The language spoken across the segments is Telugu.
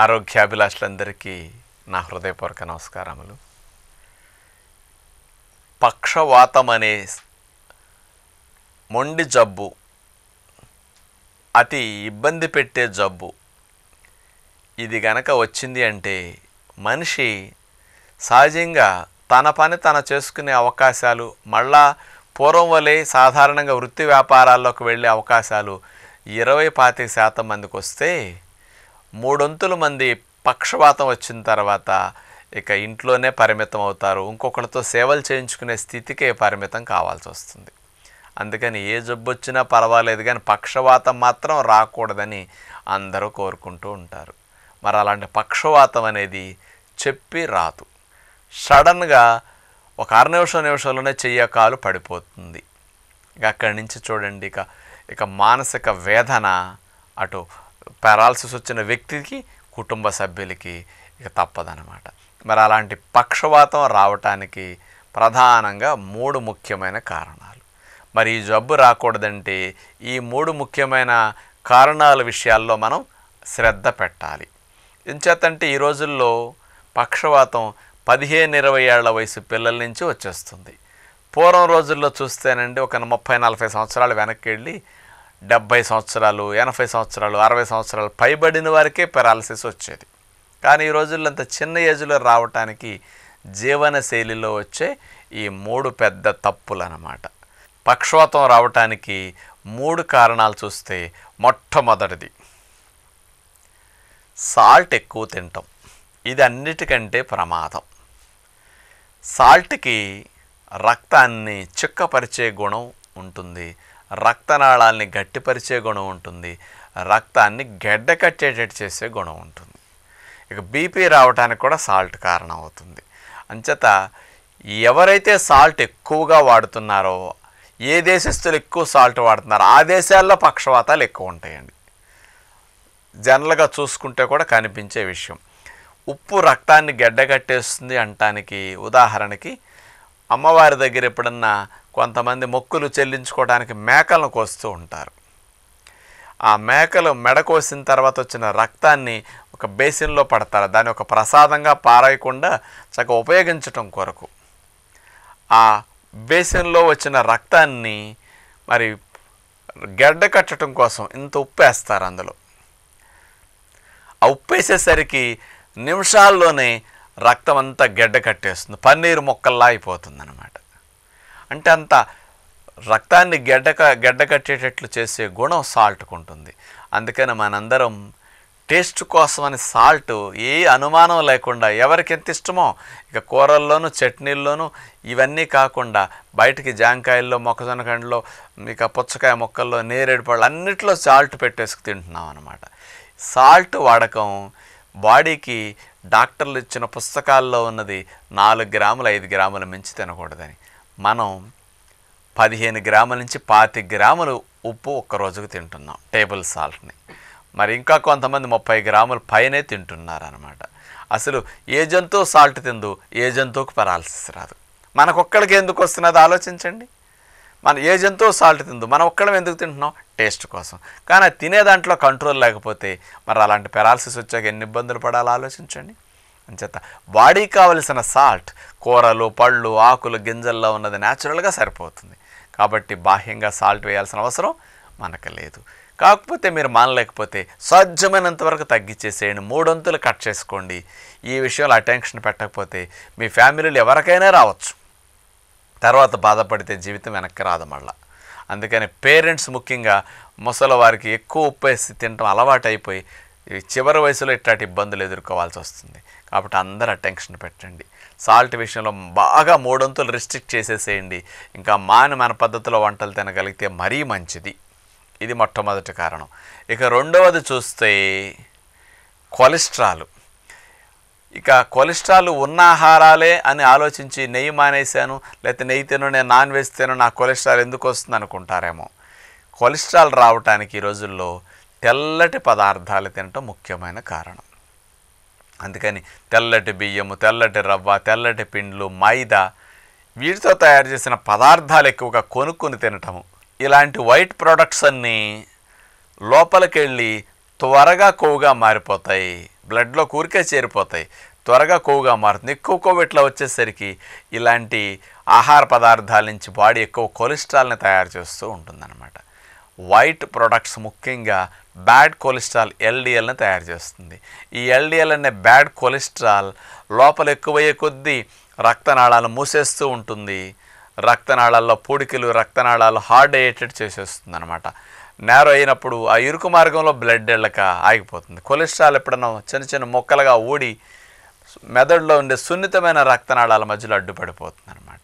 ఆరోగ్యాభిలాషులందరికీ నా హృదయపూర్వక నమస్కారములు పక్షవాతం అనే మొండి జబ్బు అతి ఇబ్బంది పెట్టే జబ్బు ఇది గనక వచ్చింది అంటే మనిషి సహజంగా తన పని తన చేసుకునే అవకాశాలు మళ్ళా పూర్వం వలె సాధారణంగా వృత్తి వ్యాపారాల్లోకి వెళ్ళే అవకాశాలు ఇరవై పాతిక శాతం మందికి వస్తే మూడొంతుల మంది పక్షవాతం వచ్చిన తర్వాత ఇక ఇంట్లోనే పరిమితం అవుతారు ఇంకొకరితో సేవలు చేయించుకునే స్థితికే పరిమితం కావాల్సి వస్తుంది అందుకని ఏ జబ్బు వచ్చినా పర్వాలేదు కానీ పక్షవాతం మాత్రం రాకూడదని అందరూ కోరుకుంటూ ఉంటారు మరి అలాంటి పక్షవాతం అనేది చెప్పి రాదు సడన్గా ఒక అర నిమిషం నిమిషంలోనే చెయ్యకాలు పడిపోతుంది ఇక అక్కడి నుంచి చూడండి ఇక ఇక మానసిక వేదన అటు పెరాల్సిస్ వచ్చిన వ్యక్తికి కుటుంబ సభ్యులకి ఇక తప్పదనమాట మరి అలాంటి పక్షవాతం రావటానికి ప్రధానంగా మూడు ముఖ్యమైన కారణాలు మరి ఈ జబ్బు రాకూడదంటే ఈ మూడు ముఖ్యమైన కారణాల విషయాల్లో మనం శ్రద్ధ పెట్టాలి ఎంచేతంటే ఈ రోజుల్లో పక్షవాతం పదిహేను ఇరవై ఏళ్ల వయసు పిల్లల నుంచి వచ్చేస్తుంది పూర్వం రోజుల్లో చూస్తేనండి ఒక ముప్పై నలభై సంవత్సరాలు వెనక్కి వెళ్ళి డెబ్బై సంవత్సరాలు ఎనభై సంవత్సరాలు అరవై సంవత్సరాలు పైబడిన వారికే పెరాలసిస్ వచ్చేది కానీ ఈ రోజుల్లో అంత చిన్న ఏజ్లో రావటానికి జీవనశైలిలో వచ్చే ఈ మూడు పెద్ద తప్పులు అన్నమాట పక్షవాతం రావటానికి మూడు కారణాలు చూస్తే మొట్టమొదటిది సాల్ట్ ఎక్కువ తింటాం ఇది అన్నిటికంటే ప్రమాదం సాల్ట్కి రక్తాన్ని చిక్కపరిచే గుణం ఉంటుంది రక్తనాళాల్ని గట్టిపరిచే గుణం ఉంటుంది రక్తాన్ని గడ్డ కట్టేటట్టు చేసే గుణం ఉంటుంది ఇక బీపీ రావడానికి కూడా సాల్ట్ కారణం అవుతుంది అంచేత ఎవరైతే సాల్ట్ ఎక్కువగా వాడుతున్నారో ఏ దేశస్తులు ఎక్కువ సాల్ట్ వాడుతున్నారో ఆ దేశాల్లో పక్షవాతాలు ఎక్కువ ఉంటాయండి జనరల్గా చూసుకుంటే కూడా కనిపించే విషయం ఉప్పు రక్తాన్ని గడ్డగట్టేస్తుంది అంటానికి ఉదాహరణకి అమ్మవారి దగ్గర ఎప్పుడన్నా కొంతమంది మొక్కులు చెల్లించుకోవడానికి మేకలను కోస్తూ ఉంటారు ఆ మేకలు మెడ కోసిన తర్వాత వచ్చిన రక్తాన్ని ఒక బేసిన్లో పడతారు దాని ఒక ప్రసాదంగా పారాయకుండా చక్కగా ఉపయోగించటం కొరకు ఆ బేసిన్లో వచ్చిన రక్తాన్ని మరి గడ్డ కట్టడం కోసం ఇంత ఉప్పు వేస్తారు అందులో ఆ ఉప్పు వేసేసరికి నిమిషాల్లోనే రక్తం అంతా గడ్డ కట్టేస్తుంది పన్నీరు మొక్కల్లా అయిపోతుంది అన్నమాట అంటే అంత రక్తాన్ని గెడ్డక కట్టేటట్లు చేసే గుణం సాల్ట్కు ఉంటుంది అందుకని మనందరం టేస్ట్ కోసమని సాల్ట్ ఏ అనుమానం లేకుండా ఎవరికి ఎంత ఇష్టమో ఇక కూరల్లోనూ చట్నీల్లోనూ ఇవన్నీ కాకుండా బయటికి జాంకాయల్లో మొక్కజొన్న కండలో ఇక పుచ్చకాయ మొక్కల్లో నేరేడు పళ్ళు అన్నిట్లో సాల్ట్ పెట్టేసుకు తింటున్నాం అనమాట సాల్ట్ వాడకం బాడీకి డాక్టర్లు ఇచ్చిన పుస్తకాల్లో ఉన్నది నాలుగు గ్రాములు ఐదు గ్రాముల మించి తినకూడదని మనం పదిహేను గ్రాముల నుంచి పాతి గ్రాములు ఉప్పు ఒక్క రోజుకు తింటున్నాం టేబుల్ సాల్ట్ని మరి ఇంకా కొంతమంది ముప్పై గ్రాముల పైనే తింటున్నారనమాట అసలు ఏ జంతువు సాల్ట్ తిందు ఏ జంతువుకు పెరాలసిస్ రాదు మనకొక్కడికి ఎందుకు వస్తున్నది ఆలోచించండి మన ఏ జంతువు సాల్ట్ తిందు మనం ఒక్కడం ఎందుకు తింటున్నాం టేస్ట్ కోసం కానీ తినే దాంట్లో కంట్రోల్ లేకపోతే మరి అలాంటి పెరాలసిస్ వచ్చాక ఎన్ని ఇబ్బందులు పడాలో ఆలోచించండి చెత్త బాడీకి కావలసిన సాల్ట్ కూరలు పళ్ళు ఆకులు గింజల్లో ఉన్నది న్యాచురల్గా సరిపోతుంది కాబట్టి బాహ్యంగా సాల్ట్ వేయాల్సిన అవసరం మనకు లేదు కాకపోతే మీరు మానలేకపోతే సాధ్యమైనంతవరకు వరకు తగ్గించేసేయండి మూడొంతులు కట్ చేసుకోండి ఈ విషయంలో అటెన్షన్ పెట్టకపోతే మీ ఫ్యామిలీలు ఎవరికైనా రావచ్చు తర్వాత బాధపడితే జీవితం వెనక్కి రాదు మళ్ళా అందుకని పేరెంట్స్ ముఖ్యంగా ముసలి వారికి ఎక్కువ ఉప్పేసి తినటం అలవాటైపోయి చివరి వయసులో ఇట్లాంటి ఇబ్బందులు ఎదుర్కోవాల్సి వస్తుంది కాబట్టి అందరూ అటెన్షన్ పెట్టండి సాల్ట్ విషయంలో బాగా మూడొంతులు రిస్ట్రిక్ట్ చేసేసేయండి ఇంకా మాన మన పద్ధతిలో వంటలు తినగలిగితే మరీ మంచిది ఇది మొట్టమొదటి కారణం ఇక రెండవది చూస్తే కొలెస్ట్రాల్ ఇక కొలెస్ట్రాల్ ఉన్న ఆహారాలే అని ఆలోచించి నెయ్యి మానేశాను లేకపోతే నెయ్యి తిను నేను నాన్ వెజ్ తిను నా కొలెస్ట్రాల్ ఎందుకు వస్తుంది అనుకుంటారేమో కొలెస్ట్రాల్ రావటానికి ఈ రోజుల్లో తెల్లటి పదార్థాలు తినటం ముఖ్యమైన కారణం అందుకని తెల్లటి బియ్యము తెల్లటి రవ్వ తెల్లటి పిండ్లు మైదా వీటితో తయారు చేసిన పదార్థాలు ఎక్కువగా కొనుక్కొని తినటము ఇలాంటి వైట్ ప్రోడక్ట్స్ అన్నీ లోపలికెళ్ళి త్వరగా కొవ్వుగా మారిపోతాయి బ్లడ్లో కూరికే చేరిపోతాయి త్వరగా కొవ్వుగా మారుతుంది ఎక్కువ కొవ్వు ఇట్లా వచ్చేసరికి ఇలాంటి ఆహార పదార్థాల నుంచి బాడీ ఎక్కువ కొలెస్ట్రాల్ని తయారు చేస్తూ ఉంటుందన్నమాట వైట్ ప్రొడక్ట్స్ ముఖ్యంగా బ్యాడ్ కొలెస్ట్రాల్ ఎల్డిఎల్ని తయారు చేస్తుంది ఈ ఎల్డిఎల్ అనే బ్యాడ్ కొలెస్ట్రాల్ లోపల ఎక్కువయ్యే కొద్దీ రక్తనాళాలు మూసేస్తూ ఉంటుంది రక్తనాళాల్లో పూడికలు రక్తనాళాలు హార్డ్ అయ్యేటట్టు చేసేస్తుంది అనమాట నేరో అయినప్పుడు ఆ ఇరుకు మార్గంలో బ్లడ్ వెళ్ళక ఆగిపోతుంది కొలెస్ట్రాల్ ఎప్పుడన్నా చిన్న చిన్న మొక్కలుగా ఊడి మెదడులో ఉండే సున్నితమైన రక్తనాళాల మధ్యలో అడ్డుపడిపోతుంది అనమాట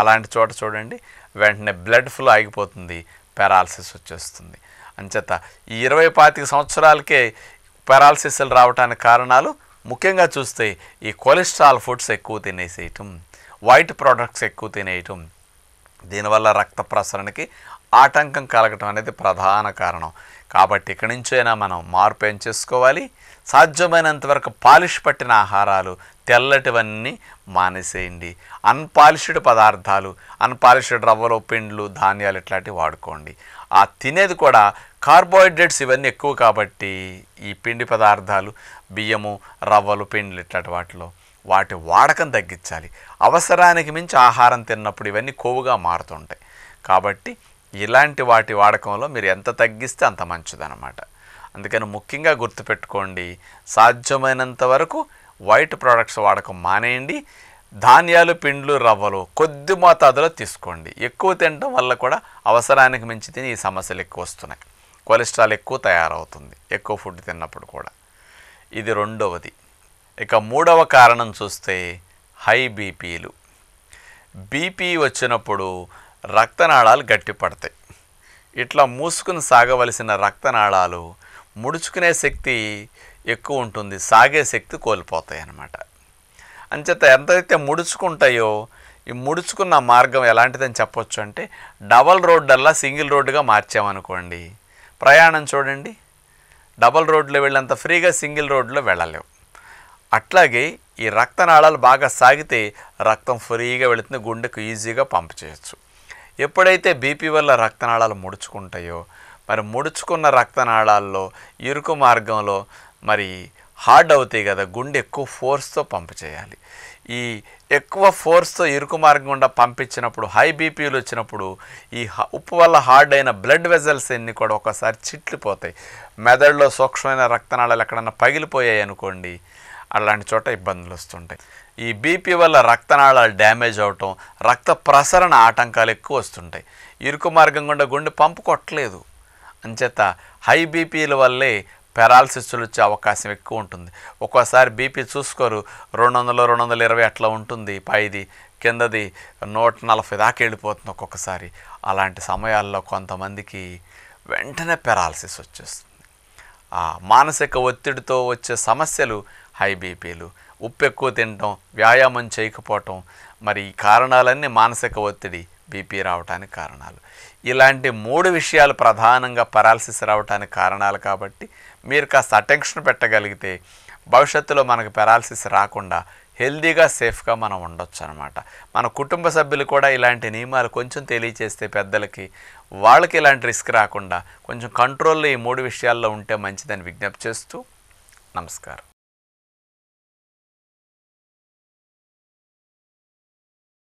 అలాంటి చోట చూడండి వెంటనే బ్లడ్ ఫ్లో ఆగిపోతుంది పారాలసిస్ వచ్చేస్తుంది అంచేత ఈ ఇరవై పాతిక సంవత్సరాలకే పారాలసిస్లు రావడానికి కారణాలు ముఖ్యంగా చూస్తే ఈ కొలెస్ట్రాల్ ఫుడ్స్ ఎక్కువ తినేసేయటం వైట్ ప్రోడక్ట్స్ ఎక్కువ తినేయటం దీనివల్ల రక్త ప్రసరణకి ఆటంకం కలగటం అనేది ప్రధాన కారణం కాబట్టి ఇక్కడి నుంచైనా మనం మార్పు ఏం చేసుకోవాలి సాధ్యమైనంత వరకు పాలిష్ పట్టిన ఆహారాలు తెల్లటివన్నీ మానేసేయండి అన్పాలిష్డ్ పదార్థాలు అన్పాలిష్డ్ రవ్వలు పిండ్లు ధాన్యాలు ఇట్లాంటివి వాడుకోండి ఆ తినేది కూడా కార్బోహైడ్రేట్స్ ఇవన్నీ ఎక్కువ కాబట్టి ఈ పిండి పదార్థాలు బియ్యము రవ్వలు పిండ్లు ఇట్లాంటి వాటిలో వాటి వాడకం తగ్గించాలి అవసరానికి మించి ఆహారం తిన్నప్పుడు ఇవన్నీ కొవ్వుగా మారుతుంటాయి కాబట్టి ఇలాంటి వాటి వాడకంలో మీరు ఎంత తగ్గిస్తే అంత మంచిదనమాట అందుకని ముఖ్యంగా గుర్తుపెట్టుకోండి సాధ్యమైనంత వరకు వైట్ ప్రోడక్ట్స్ వాడకం మానేయండి ధాన్యాలు పిండ్లు రవ్వలు కొద్ది మోతాదులో తీసుకోండి ఎక్కువ తినడం వల్ల కూడా అవసరానికి మించి తిని ఈ సమస్యలు ఎక్కువ వస్తున్నాయి కొలెస్ట్రాల్ ఎక్కువ తయారవుతుంది ఎక్కువ ఫుడ్ తిన్నప్పుడు కూడా ఇది రెండవది ఇక మూడవ కారణం చూస్తే హై బీపీలు బీపీ వచ్చినప్పుడు రక్తనాళాలు గట్టిపడతాయి ఇట్లా మూసుకుని సాగవలసిన రక్తనాళాలు ముడుచుకునే శక్తి ఎక్కువ ఉంటుంది సాగే శక్తి కోల్పోతాయి అన్నమాట అంచేత ఎంతైతే ముడుచుకుంటాయో ఈ ముడుచుకున్న మార్గం ఎలాంటిదని చెప్పొచ్చు అంటే డబల్ రోడ్డల్లా సింగిల్ రోడ్డుగా మార్చామనుకోండి ప్రయాణం చూడండి డబల్ రోడ్లో వెళ్ళేంత ఫ్రీగా సింగిల్ రోడ్లో వెళ్ళలేవు అట్లాగే ఈ రక్తనాళాలు బాగా సాగితే రక్తం ఫ్రీగా వెళుతుంది గుండెకు ఈజీగా పంప్ చేయొచ్చు ఎప్పుడైతే బీపీ వల్ల రక్తనాళాలు ముడుచుకుంటాయో మరి ముడుచుకున్న రక్తనాళాల్లో ఇరుకు మార్గంలో మరి హార్డ్ అవుతాయి కదా గుండె ఎక్కువ ఫోర్స్తో పంపు చేయాలి ఈ ఎక్కువ ఫోర్స్తో ఇరుకు మార్గం గుండా పంపించినప్పుడు హై బీపీలు వచ్చినప్పుడు ఈ ఉప్పు వల్ల హార్డ్ అయిన బ్లడ్ వెజల్స్ అన్ని కూడా ఒకసారి చిట్లిపోతాయి మెదడులో సూక్ష్మమైన రక్తనాళాలు ఎక్కడన్నా పగిలిపోయాయి అనుకోండి అలాంటి చోట ఇబ్బందులు వస్తుంటాయి ఈ బీపీ వల్ల రక్తనాళాలు డ్యామేజ్ అవటం రక్త ప్రసరణ ఆటంకాలు ఎక్కువ వస్తుంటాయి ఇరుకు మార్గం గుండా గుండె పంపు కొట్టలేదు అంచేత హై బీపీల వల్లే పెరాలసిస్టులు వచ్చే అవకాశం ఎక్కువ ఉంటుంది ఒక్కోసారి బీపీ చూసుకోరు రెండు వందలు రెండు వందల ఇరవై అట్లా ఉంటుంది పైది కిందది నూట నలభై దాకా వెళ్ళిపోతుంది ఒక్కొక్కసారి అలాంటి సమయాల్లో కొంతమందికి వెంటనే పెరాలసిస్ వచ్చేస్తుంది మానసిక ఒత్తిడితో వచ్చే సమస్యలు హై బీపీలు ఉప్పు ఎక్కువ తినటం వ్యాయామం చేయకపోవటం మరి ఈ కారణాలన్నీ మానసిక ఒత్తిడి బీపీ రావడానికి కారణాలు ఇలాంటి మూడు విషయాలు ప్రధానంగా పరాలసిస్ రావడానికి కారణాలు కాబట్టి మీరు కాస్త అటెన్షన్ పెట్టగలిగితే భవిష్యత్తులో మనకు పెరాలసిస్ రాకుండా హెల్దీగా సేఫ్గా మనం ఉండొచ్చు అనమాట మన కుటుంబ సభ్యులు కూడా ఇలాంటి నియమాలు కొంచెం తెలియచేస్తే పెద్దలకి వాళ్ళకి ఇలాంటి రిస్క్ రాకుండా కొంచెం కంట్రోల్లో ఈ మూడు విషయాల్లో ఉంటే మంచిదని విజ్ఞప్తి చేస్తూ నమస్కారం